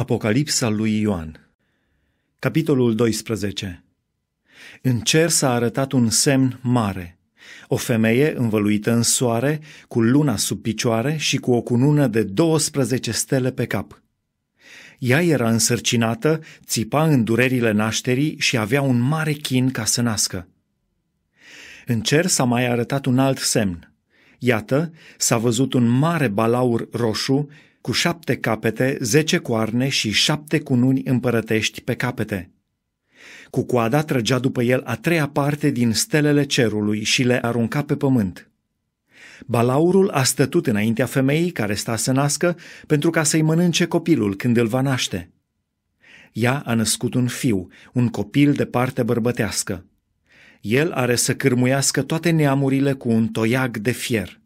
Apocalipsa lui Ioan Capitolul 12 În cer s-a arătat un semn mare, o femeie învăluită în soare, cu luna sub picioare și cu o cunună de 12 stele pe cap. Ea era însărcinată, țipa în durerile nașterii și avea un mare chin ca să nască. În cer s-a mai arătat un alt semn – Iată, s-a văzut un mare balaur roșu cu șapte capete, zece coarne și șapte cununi împărătești pe capete. Cu coada trăgea după el a treia parte din stelele cerului și le arunca pe pământ. Balaurul a stătut înaintea femeii care sta să nască pentru ca să-i mănânce copilul când îl va naște. Ea a născut un fiu, un copil de parte bărbătească. El are să cârmuiască toate neamurile cu un toiag de fier.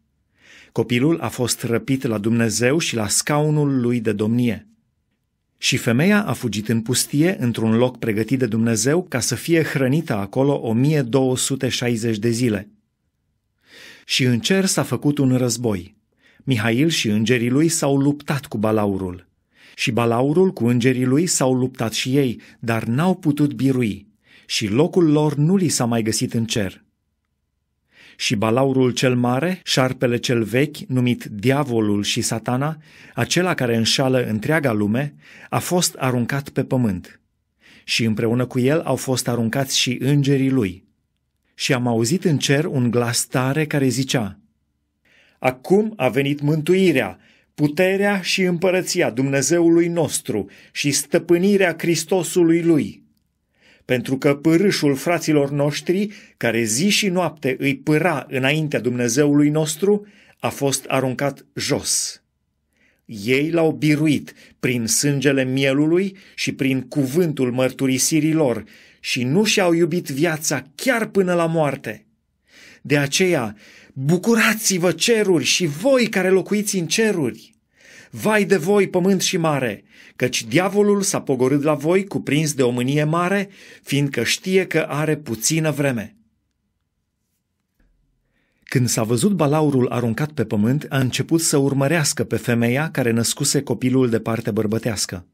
Copilul a fost răpit la Dumnezeu și la scaunul lui de domnie. Și femeia a fugit în pustie, într-un loc pregătit de Dumnezeu, ca să fie hrănită acolo 1260 de zile. Și în cer s-a făcut un război. Mihail și îngerii lui s-au luptat cu balaurul. Și balaurul cu îngerii lui s-au luptat și ei, dar n-au putut birui. Și locul lor nu li s-a mai găsit în cer și balaurul cel mare, șarpele cel vechi, numit diavolul și satana, acela care înșală întreaga lume, a fost aruncat pe pământ. Și împreună cu el au fost aruncați și îngerii lui. Și am auzit în cer un glas tare care zicea, Acum a venit mântuirea, puterea și împărăția Dumnezeului nostru și stăpânirea Hristosului lui pentru că pârâșul fraților noștri, care zi și noapte îi pâra înaintea Dumnezeului nostru, a fost aruncat jos. Ei l-au biruit prin sângele mielului și prin cuvântul mărturisirii lor și nu și-au iubit viața chiar până la moarte. De aceea, bucurați-vă ceruri și voi care locuiți în ceruri! Vai de voi, pământ și mare, căci diavolul s-a pogorât la voi, cuprins de o mânie mare, fiindcă știe că are puțină vreme. Când s-a văzut balaurul aruncat pe pământ, a început să urmărească pe femeia care născuse copilul de parte bărbătească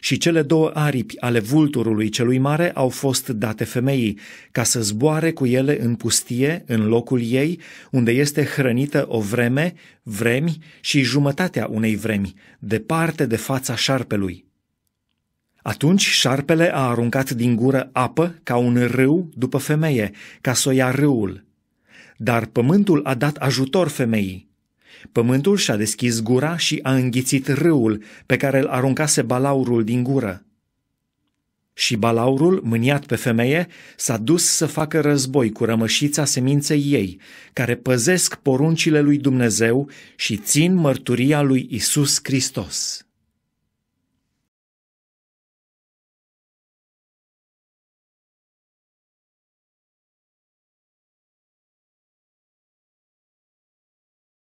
și cele două aripi ale vulturului celui mare au fost date femeii, ca să zboare cu ele în pustie, în locul ei, unde este hrănită o vreme, vremi și jumătatea unei vremi, departe de fața șarpelui. Atunci șarpele a aruncat din gură apă ca un râu după femeie, ca să o ia râul. Dar pământul a dat ajutor femeii Pământul și-a deschis gura și a înghițit râul pe care îl aruncase balaurul din gură. Și balaurul, mâniat pe femeie, s-a dus să facă război cu rămășița seminței ei, care păzesc poruncile lui Dumnezeu și țin mărturia lui Isus Hristos.